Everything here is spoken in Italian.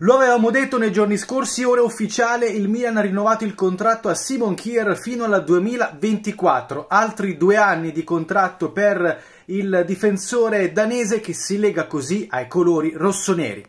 Lo avevamo detto nei giorni scorsi, ora è ufficiale, il Milan ha rinnovato il contratto a Simon Kier fino al 2024, altri due anni di contratto per il difensore danese che si lega così ai colori rossoneri.